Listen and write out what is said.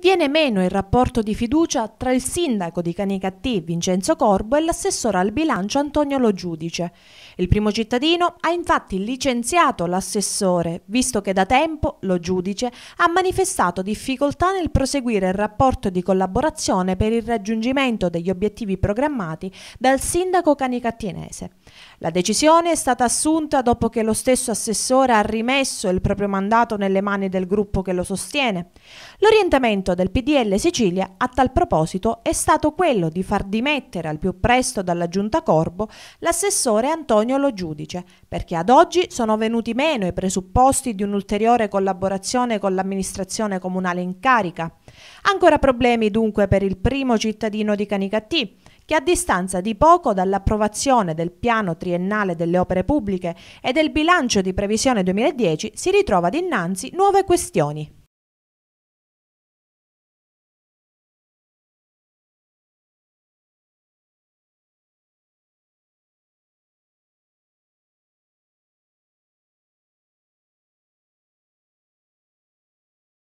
Viene meno il rapporto di fiducia tra il sindaco di Canicattì Vincenzo Corbo e l'assessore al bilancio Antonio Lo Giudice. Il primo cittadino ha infatti licenziato l'assessore, visto che da tempo Lo Giudice ha manifestato difficoltà nel proseguire il rapporto di collaborazione per il raggiungimento degli obiettivi programmati dal sindaco canicattienese. La decisione è stata assunta dopo che lo stesso assessore ha rimesso il proprio mandato nelle mani del gruppo che lo sostiene. L'orientamento intento del PDL Sicilia a tal proposito è stato quello di far dimettere al più presto dalla Giunta Corbo l'assessore Antonio Lo Giudice, perché ad oggi sono venuti meno i presupposti di un'ulteriore collaborazione con l'amministrazione comunale in carica. Ancora problemi dunque per il primo cittadino di Canicattì, che a distanza di poco dall'approvazione del piano triennale delle opere pubbliche e del bilancio di previsione 2010 si ritrova dinanzi nuove questioni.